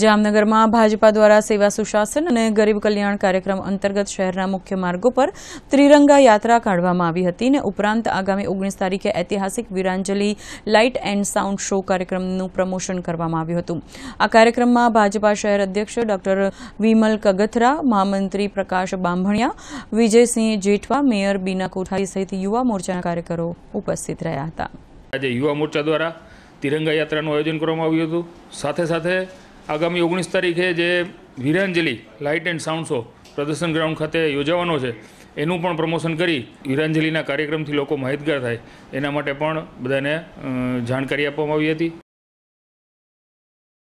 જામનગરમાં ભાજપા દ્વારા સેવા સુશાસન અને ગરીબ કલ્યાણ કાર્યક્રમ અંતર્ગત શહેરના મુખ્ય માર્ગો પર ત્રિરંગા યાત્રા કાઢવામાં આવી હતી અને ઉપરાંત આગામી ઓગણીસ તારીખે ઐતિહાસિક Veeranjali light and sound show કાર્યક્રમનું પ્રમોશન કરવામાં આવ્યું હતું આ કાર્યક્રમમાં ભાજપા શહેર અધ્યક્ષ ડોક્ટર વિમલ કગથરા મહામંત્રી પ્રકાશ બાંભણિયા વિજયસિંહ જેઠવા મેયર બીના કોઠારી સહિત યુવા મોરચાના કાર્યકરો ઉપસ્થિત રહ્યા હતા આજે યુવા મોરચા દ્વારા તિરંગા યાત્રાનું આયોજન કરવામાં આવ્યું હતું સાથે સાથે આગામી ઓગણીસ તારીખે જે Veeranjali light and sound show પ્રદર્શન ગ્રાઉન્ડ ખાતે યોજાવાનો છે એનું પણ પ્રમોશન કરી વિરાંજલીના કાર્યક્રમથી લોકો માહિતગાર થાય એના માટે પણ બધાને જાણકારી આપવામાં આવી હતી